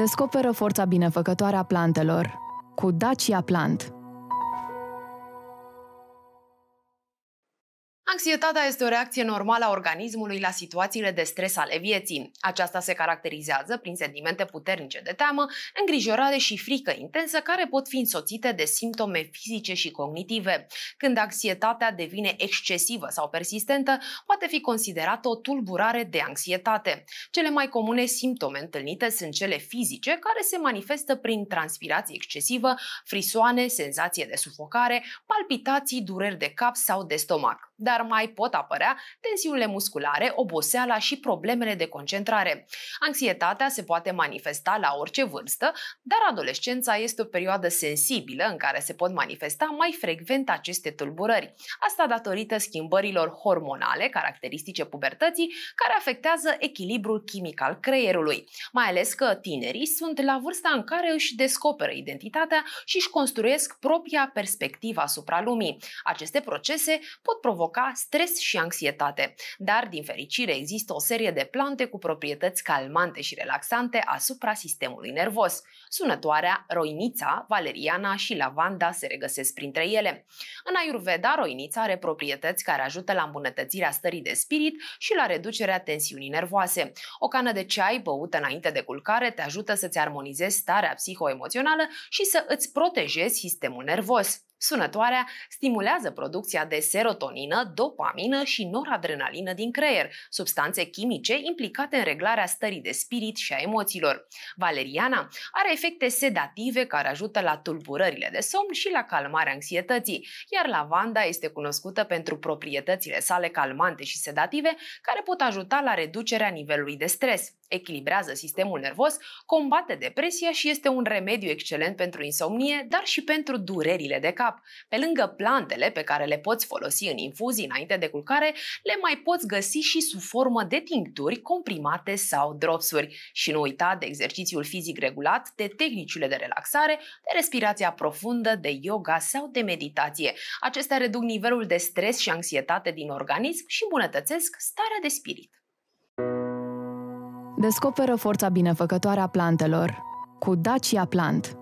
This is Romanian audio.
Descoperă forța binefăcătoare a plantelor cu Dacia Plant – Anxietatea este o reacție normală a organismului la situațiile de stres ale vieții. Aceasta se caracterizează prin sentimente puternice de teamă, îngrijorare și frică intensă care pot fi însoțite de simptome fizice și cognitive. Când anxietatea devine excesivă sau persistentă, poate fi considerată o tulburare de anxietate. Cele mai comune simptome întâlnite sunt cele fizice, care se manifestă prin transpirație excesivă, frisoane, senzație de sufocare, palpitații, dureri de cap sau de stomac. Dar mai pot apărea tensiunile musculare, oboseala și problemele de concentrare. Anxietatea se poate manifesta la orice vârstă, dar adolescența este o perioadă sensibilă în care se pot manifesta mai frecvent aceste tulburări. Asta datorită schimbărilor hormonale caracteristice pubertății, care afectează echilibrul chimic al creierului. Mai ales că tinerii sunt la vârsta în care își descoperă identitatea și își construiesc propria perspectivă asupra lumii. Aceste procese pot provoca stres și anxietate. Dar, din fericire, există o serie de plante cu proprietăți calmante și relaxante asupra sistemului nervos. Sunătoarea, roinița, valeriana și lavanda se regăsesc printre ele. În Ayurveda, roinița are proprietăți care ajută la îmbunătățirea stării de spirit și la reducerea tensiunii nervoase. O cană de ceai băută înainte de culcare te ajută să-ți armonizezi starea psihoemoțională și să îți protejezi sistemul nervos. Sunătoarea stimulează producția de serotonină, dopamină și noradrenalină din creier, substanțe chimice implicate în reglarea stării de spirit și a emoțiilor. Valeriana are efecte sedative care ajută la tulburările de somn și la calmarea anxietății, iar lavanda este cunoscută pentru proprietățile sale calmante și sedative care pot ajuta la reducerea nivelului de stres echilibrează sistemul nervos, combate depresia și este un remediu excelent pentru insomnie, dar și pentru durerile de cap. Pe lângă plantele pe care le poți folosi în infuzii înainte de culcare, le mai poți găsi și sub formă de tincturi, comprimate sau dropsuri. Și nu uita de exercițiul fizic regulat, de tehnicile de relaxare, de respirația profundă, de yoga sau de meditație. Acestea reduc nivelul de stres și anxietate din organism și îmbunătățesc starea de spirit. Descoperă forța binefăcătoare a plantelor cu Dacia Plant –